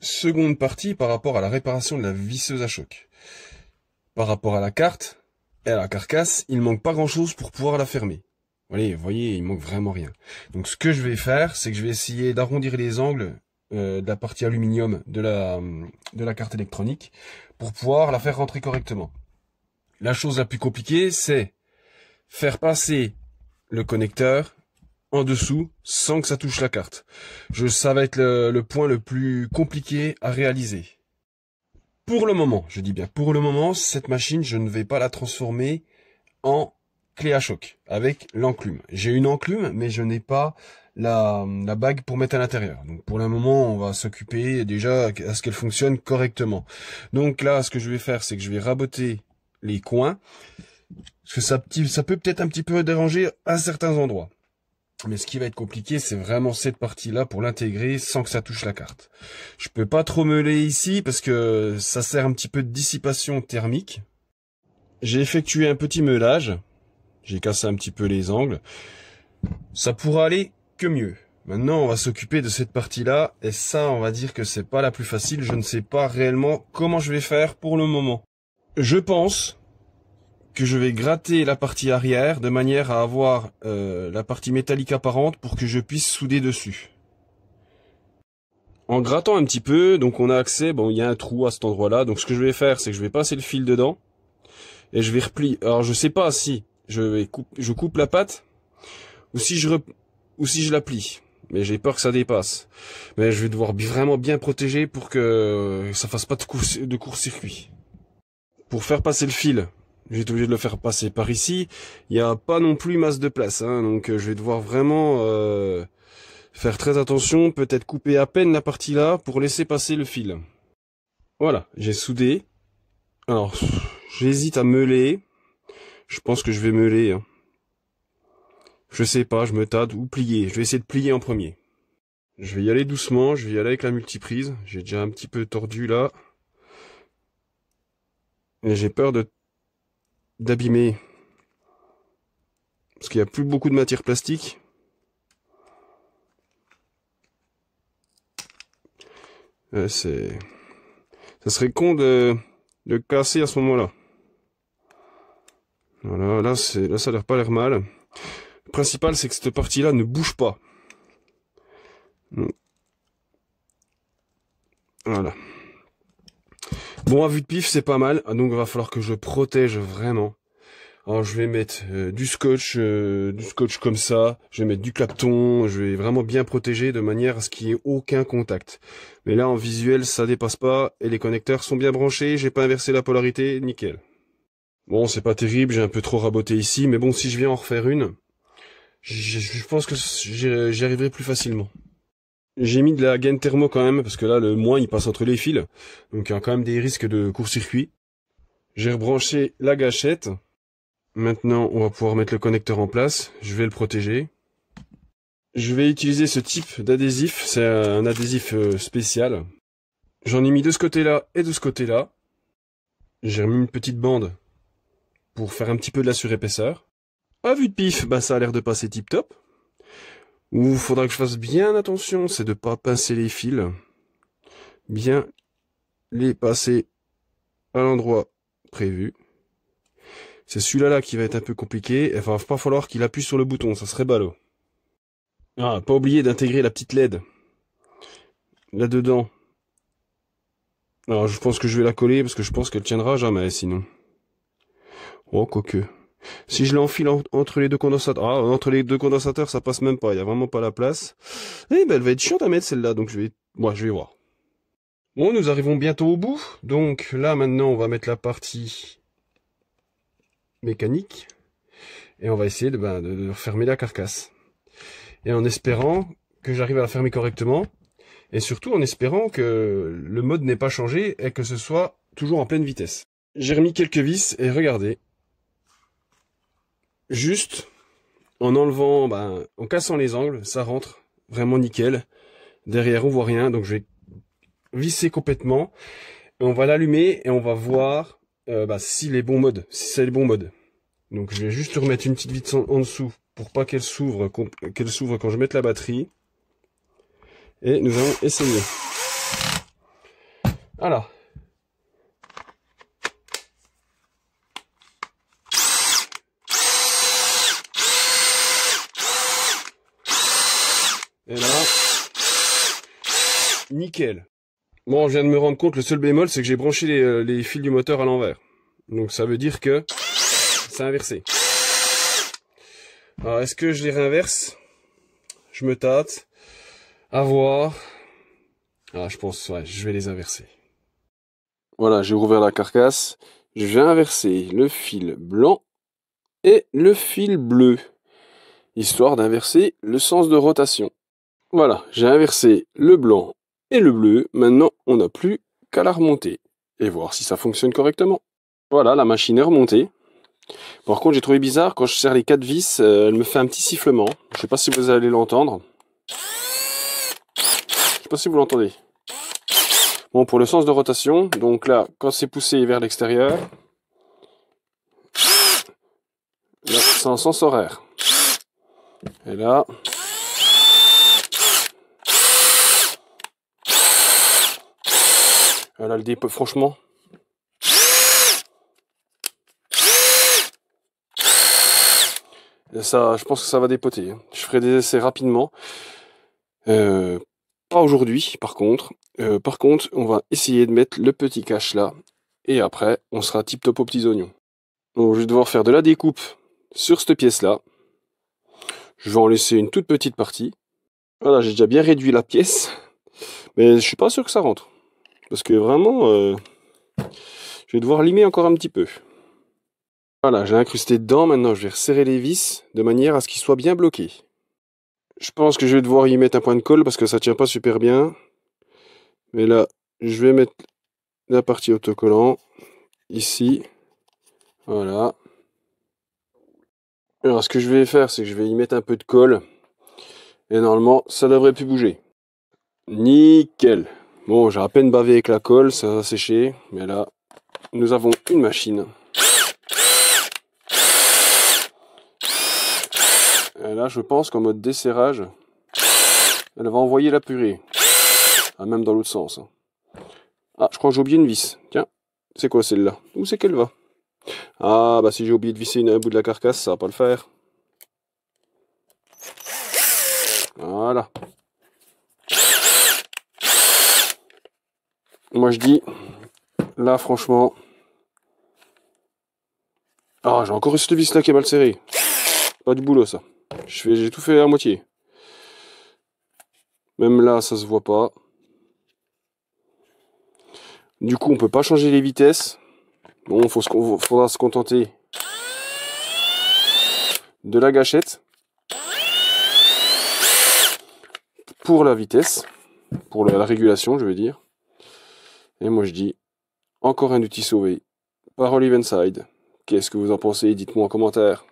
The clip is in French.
seconde partie par rapport à la réparation de la visseuse à choc. Par rapport à la carte et à la carcasse, il manque pas grand chose pour pouvoir la fermer. Vous voyez, il manque vraiment rien. Donc ce que je vais faire, c'est que je vais essayer d'arrondir les angles euh, de la partie aluminium de la, de la carte électronique pour pouvoir la faire rentrer correctement. La chose la plus compliquée, c'est faire passer le connecteur en dessous sans que ça touche la carte. Je, ça va être le, point le plus compliqué à réaliser. Pour le moment, je dis bien pour le moment, cette machine, je ne vais pas la transformer en clé à choc avec l'enclume. J'ai une enclume, mais je n'ai pas la, bague pour mettre à l'intérieur. Donc pour le moment, on va s'occuper déjà à ce qu'elle fonctionne correctement. Donc là, ce que je vais faire, c'est que je vais raboter les coins, parce que ça peut peut-être un petit peu déranger à certains endroits. Mais ce qui va être compliqué, c'est vraiment cette partie-là pour l'intégrer sans que ça touche la carte. Je peux pas trop meuler ici parce que ça sert un petit peu de dissipation thermique. J'ai effectué un petit meulage. J'ai cassé un petit peu les angles. Ça pourra aller que mieux. Maintenant, on va s'occuper de cette partie-là. Et ça, on va dire que c'est pas la plus facile. Je ne sais pas réellement comment je vais faire pour le moment. Je pense que je vais gratter la partie arrière de manière à avoir euh, la partie métallique apparente pour que je puisse souder dessus. En grattant un petit peu, donc on a accès, bon il y a un trou à cet endroit là, donc ce que je vais faire c'est que je vais passer le fil dedans et je vais replier, alors je sais pas si je, vais coupe, je coupe la patte ou si je, ou si je la plie mais j'ai peur que ça dépasse. Mais je vais devoir vraiment bien protéger pour que ça fasse pas de, de court-circuit. Pour faire passer le fil, j'ai été obligé de le faire passer par ici. Il n'y a pas non plus masse de place, hein, donc euh, je vais devoir vraiment euh, faire très attention, peut-être couper à peine la partie là pour laisser passer le fil. Voilà, j'ai soudé. Alors, j'hésite à meuler. Je pense que je vais meuler. Hein. Je sais pas, je me tâte ou plier. Je vais essayer de plier en premier. Je vais y aller doucement, je vais y aller avec la multiprise. J'ai déjà un petit peu tordu là. Et j'ai peur de d'abîmer. Parce qu'il n'y a plus beaucoup de matière plastique. Euh, c'est... Ça serait con de, le casser à ce moment-là. Voilà, là, c'est, là ça a l'air pas l'air mal. Le principal, c'est que cette partie-là ne bouge pas. Voilà. Bon, à vue de pif, c'est pas mal. Ah, donc, il va falloir que je protège vraiment. Alors, je vais mettre euh, du scotch, euh, du scotch comme ça. Je vais mettre du clapton. Je vais vraiment bien protéger de manière à ce qu'il n'y ait aucun contact. Mais là, en visuel, ça dépasse pas. Et les connecteurs sont bien branchés. J'ai pas inversé la polarité. Nickel. Bon, c'est pas terrible. J'ai un peu trop raboté ici. Mais bon, si je viens en refaire une, je pense que j'y arriverai plus facilement. J'ai mis de la gaine thermo quand même, parce que là, le moins, il passe entre les fils. Donc, il y a quand même des risques de court-circuit. J'ai rebranché la gâchette. Maintenant, on va pouvoir mettre le connecteur en place. Je vais le protéger. Je vais utiliser ce type d'adhésif. C'est un adhésif euh, spécial. J'en ai mis de ce côté-là et de ce côté-là. J'ai remis une petite bande pour faire un petit peu de la surépaisseur. À vue de pif, bah ça a l'air de passer tip-top où il faudra que je fasse bien attention, c'est de ne pas pincer les fils, bien les passer à l'endroit prévu. C'est celui-là là qui va être un peu compliqué, il va pas falloir qu'il appuie sur le bouton, ça serait ballot. Ah, pas oublier d'intégrer la petite LED là-dedans. Alors je pense que je vais la coller parce que je pense qu'elle tiendra jamais sinon. Oh quoique. Si je l'enfile entre les deux condensateurs, ah, entre les deux condensateurs, ça passe même pas. Il y a vraiment pas la place. Eh ben, elle va être chiante à mettre celle-là, donc je vais, moi, je vais voir. Bon, nous arrivons bientôt au bout. Donc là, maintenant, on va mettre la partie mécanique et on va essayer de, ben, de fermer la carcasse. Et en espérant que j'arrive à la fermer correctement et surtout en espérant que le mode n'ait pas changé et que ce soit toujours en pleine vitesse. J'ai remis quelques vis et regardez, juste en enlevant, bah, en cassant les angles, ça rentre vraiment nickel. Derrière, on voit rien, donc je vais visser complètement. on va l'allumer et on va voir euh, bah, si les bons modes, si c'est le bon mode, Donc je vais juste remettre une petite vis en, dessous pour pas qu'elle s'ouvre qu'elle s'ouvre quand je mette la batterie. Et nous allons essayer. Voilà. Nickel. Bon, je viens de me rendre compte, le seul bémol, c'est que j'ai branché euh, les, fils du moteur à l'envers. Donc ça veut dire que c'est inversé. Alors, est-ce que je les réinverse Je me tâte. À voir. Ah, je pense, ouais, je vais les inverser. Voilà, j'ai rouvert la carcasse. Je vais inverser le fil blanc et le fil bleu, histoire d'inverser le sens de rotation. Voilà, j'ai inversé le blanc et le bleu. Maintenant, on n'a plus qu'à la remonter et voir si ça fonctionne correctement. Voilà, la machine est remontée. Par contre, j'ai trouvé bizarre, quand je serre les quatre vis, euh, elle me fait un petit sifflement. Je sais pas si vous allez l'entendre. Je sais pas si vous l'entendez. Bon, pour le sens de rotation, donc là, quand c'est poussé vers l'extérieur, c'est un sens horaire. Et là, Voilà le dépôt, franchement. ça, je pense que ça va dépoter. Hein. Je ferai des essais rapidement. Euh, pas aujourd'hui, par contre. Euh, par contre, on va essayer de mettre le petit cache là. Et après, on sera tip top aux petits oignons. Donc, je vais devoir faire de la découpe sur cette pièce là. Je vais en laisser une toute petite partie. Voilà, j'ai déjà bien réduit la pièce. Mais je suis pas sûr que ça rentre. Parce que vraiment, euh, je vais devoir limer encore un petit peu. Voilà, j'ai incrusté dedans. Maintenant, je vais resserrer les vis de manière à ce qu'ils soient bien bloqués. Je pense que je vais devoir y mettre un point de colle parce que ça tient pas super bien. Mais là, je vais mettre la partie autocollant ici. Voilà. Alors, ce que je vais faire, c'est que je vais y mettre un peu de colle. Et normalement, ça devrait plus bouger. Nickel. Bon, j'ai à peine bavé avec la colle, ça a séché, mais là, nous avons une machine. Et là, je pense qu'en mode desserrage, elle va envoyer la purée. Ah, même dans l'autre sens. Ah, je crois que j'ai oublié une vis. Tiens, c'est quoi celle-là Où c'est qu'elle va Ah, bah si j'ai oublié de visser une, un bout de la carcasse, ça va pas le faire. Voilà. Moi je dis, là franchement. Ah, j'ai encore cette vis là qui est mal serré Pas du boulot ça. J'ai tout fait à moitié. Même là, ça se voit pas. Du coup, on peut pas changer les vitesses. Bon, faut faudra se contenter de la gâchette pour la vitesse, pour la régulation, je veux dire. Et moi je dis, encore un outil sauvé par Olive Qu'est-ce que vous en pensez Dites-moi en commentaire.